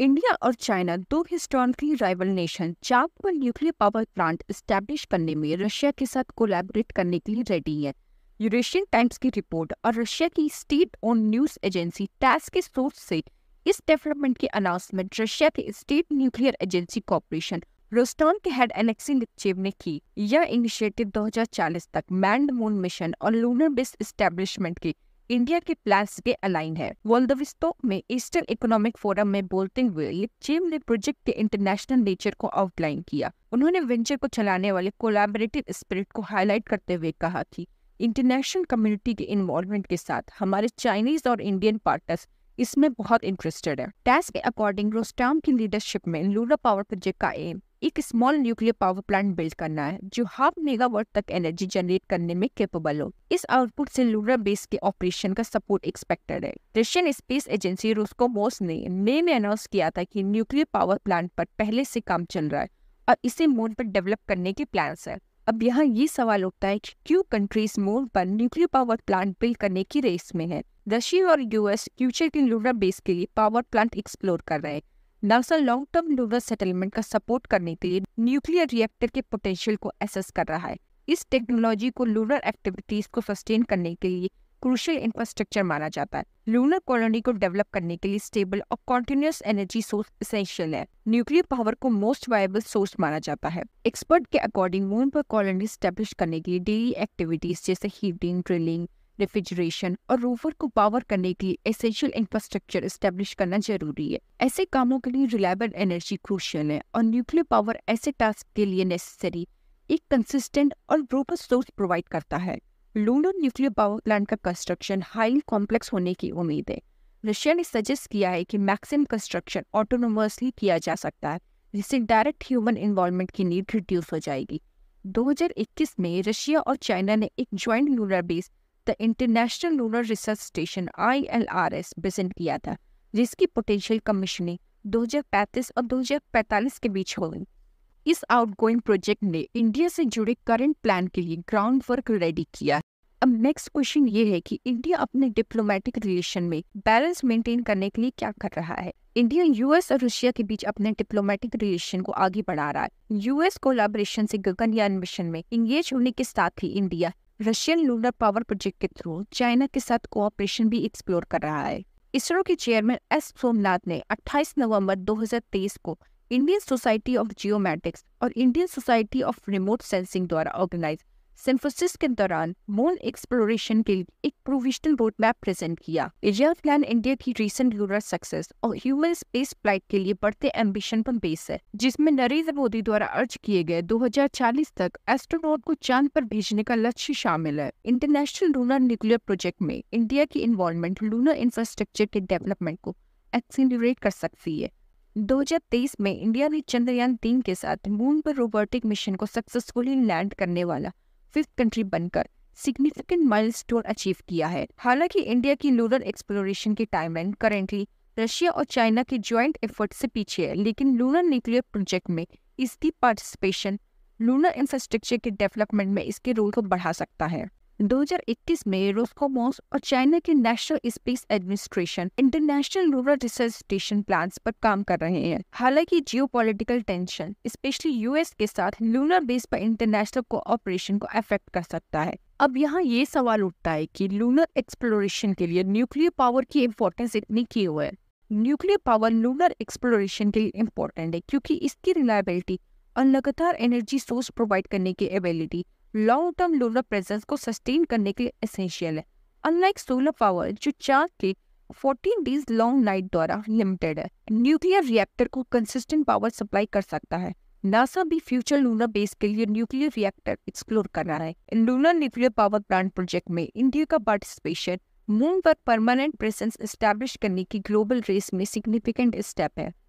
India और China दो historically rival nation चाप पर न्यूक्लियर पावर प्लांट स्टैब्लिश करने में रशिया के साथ कोलैबोरेट करने के लिए रेडी है यूरेशियन टाइम्स की रिपोर्ट और रशिया की state owned news agency TASS के सोर्स से इस डेवलपमेंट के अनाउंसमेंट रशिया के state nuclear agency corporation Rosatom के हेड एलेक्सी निचेव ने की यह इनिशिएटिव 2040 तक मैंड मून मिशन और लूनर बेस स्टैब्लिशमेंट के इंडिया के प्लान के अलाइन है वोल्दविस्तोक में ईस्टर्न इकोनॉमिक फोरम में बोलते हुए लिपचेम ने प्रोजेक्ट के इंटरनेशनल नेचर को आउटलाइन किया उन्होंने वेंचर को चलाने वाले कोलाबरेटिव स्पिरिट को हाईलाइट करते हुए कहा थी इंटरनेशनल कम्युनिटी के इन्वॉल्वमेंट के साथ हमारे चाइनीज और इंडियन पार्टनर्स इसमें बहुत इंटरेस्टेड है टैस के अकॉर्डिंग रोस्टाम की लीडरशिप में लूना पावर प्रोजेक्ट का एम एक small nuclear power plant build करना है जो हाफ मेगावाट तक एनर्जी जनरेट करने में कैपेबल हो इस आउटपुट से लूनर बेस के ऑपरेशन का सपोर्ट एक्सपेक्टेड है रशियन स्पेस एजेंसी मोस ने मे में अनाउंस किया था कि न्यूक्लियर पावर प्लांट पर पहले से काम चल रहा है और इसे मून पर डेवलप करने के प्लान है अब यहाँ ये सवाल उठता है कि क्यों कंट्रीज मून पर न्यूक्लियर पावर प्लांट बिल्ड करने की रेस में है रशिया और यूएस फ्यूचर के लूरा बेस के लिए पावर प्लांट एक्सप्लोर कर रहे हैं NASA long term lunar settlement का सपोर्ट करने के लिए न्यूक्लियर रिएक्टर के पोटेंशियल को एसेस कर रहा है इस टेक्नोलॉजी को लूनर एक्टिविटीज को सस्टेन करने के लिए क्रूशल इंफ्रास्ट्रक्चर माना जाता है लूनर कॉलोनी को डेवलप करने के लिए स्टेबल और कॉन्टिन्यूस एनर्जी सोर्स इसेंशियल है न्यूक्लियर पावर को मोस्ट वायबल सोर्स माना जाता है एक्सपर्ट के अकॉर्डिंग मून पर कॉलोनी स्टेब्लिश करने के लिए डेली एक्टिविटीज जैसे हीटिंग ड्रिलिंग रेफ्रिजरेशन और रोवर को पावर करने के लिए एसेंशियल इंफ्रास्ट्रक्चर स्टेब्लिश करना जरूरी है ऐसे कामों के लिए रिलायबल एनर्जी क्रूशियल है और न्यूक्लियर पावर ऐसे टास्क के लिए नेसेसरी एक कंसिस्टेंट और रोबस्ट सोर्स प्रोवाइड करता है लूनर न्यूक्लियर पावर प्लांट का कंस्ट्रक्शन हाईली कॉम्प्लेक्स होने की उम्मीद है रशिया ने सजेस्ट किया है कि मैक्सिमम कंस्ट्रक्शन ऑटोनोमसली किया जा सकता है जिससे डायरेक्ट ह्यूमन इन्वॉल्वमेंट की नीड रिड्यूस हो जाएगी 2021 में रशिया और चाइना ने एक joint lunar base the international lunar research station I L R S present किया था जिसकी पोटेंशियल कमीशनिंग पैंतीस और दो हजार पैंतालीस के बीच होगी इस आउटगोइंग प्रोजेक्ट ने इंडिया से जुड़े करंट प्लान के लिए ग्राउंड वर्क रेडी किया अब नेक्स्ट क्वेश्चन ये है कि इंडिया अपने डिप्लोमेटिक रिलेशन में बैलेंस मेंटेन करने के लिए क्या कर रहा है इंडिया यूएस और रशिया के बीच अपने डिप्लोमेटिक रिलेशन को आगे बढ़ा रहा है यूएस कोलाबोरेशन से गगनयान मिशन में इंगेज होने के साथ ही India Russian lunar power project के थ्रू चाइना के साथ कोऑपरेशन भी एक्सप्लोर कर रहा है इसरो के चेयरमैन एस सोमनाथ ने 28 नवंबर 2023 को इंडियन सोसाइटी ऑफ जियोमेटिक्स और Indian society of remote sensing द्वारा ऑर्गेनाइज सिंफोसिस के दौरान मून एक्सप्लोरेशन के एक प्रोविजनल रोड मैप प्रेजेंट किया एजिया प्लान इंडिया की रिसेंट लूनर सक्सेस और ह्यूमन स्पेस फ्लाइट के लिए बढ़ते एम्बिशन पर बेस है जिसमें नरेंद्र मोदी द्वारा अर्ज किए गए 2040 तक एस्ट्रोनॉट को चांद पर भेजने का लक्ष्य शामिल है इंटरनेशनल लूनर न्यूक्लियर प्रोजेक्ट में इंडिया की इन्वॉल्वमेंट लूनर इंफ्रास्ट्रक्चर के डेवलपमेंट को एक्सिलेट कर सकती है 2023 में इंडिया ने चंद्रयान तीन के साथ मून पर रोबोटिक मिशन को सक्सेसफुली लैंड करने वाला फिफ्थ कंट्री बनकर सिग्निफिकेंट माइलस्टोन अचीव किया है हालांकि इंडिया की लूनर एक्सप्लोरेशन की टाइमलाइन करेंटली रशिया और चाइना के ज्वाइंट एफर्ट से पीछे है लेकिन लूनर न्यूक्लियर प्रोजेक्ट में इसकी पार्टिसिपेशन लूनर इंफ्रास्ट्रक्चर के डेवलपमेंट में इसके रोल को बढ़ा सकता है 2021 में रोस्कोमोस और चाइना के national space administration international rural research station plan पर काम कर रहे हैं हालांकि जियोपॉलिटिकल टेंशन स्पेशली यूएस के साथ लूनर बेस पर इंटरनेशनल कोऑपरेशन को अफेक्ट कर सकता है अब यहाँ ये सवाल उठता है कि लूनर एक्सप्लोरेशन के लिए न्यूक्लियर पावर की इम्पोर्टेंस इतनी क्यों है न्यूक्लियर पावर लूनर एक्सप्लोरेशन के लिए इम्पोर्टेंट है क्योंकि इसकी रिलायबिलिटी और लगातार एनर्जी सोर्स प्रोवाइड करने की ability long term lunar presence को सस्टेन करने के लिए एसेंशियल है अनलाइक सोलर पावर जो चार के 14 डेज लॉन्ग नाइट द्वारा लिमिटेड है न्यूक्लियर रिएक्टर को कंसिस्टेंट पावर सप्लाई कर सकता है नासा भी फ्यूचर लूनर बेस के लिए न्यूक्लियर रिएक्टर एक्सप्लोर कर रहा है lunar nuclear power plant project में इंडिया का पार्टिसिपेशन मून पर परमानेंट प्रेजेंस एस्टेब्लिश करने की ग्लोबल रेस में सिग्निफिकेंट स्टेप है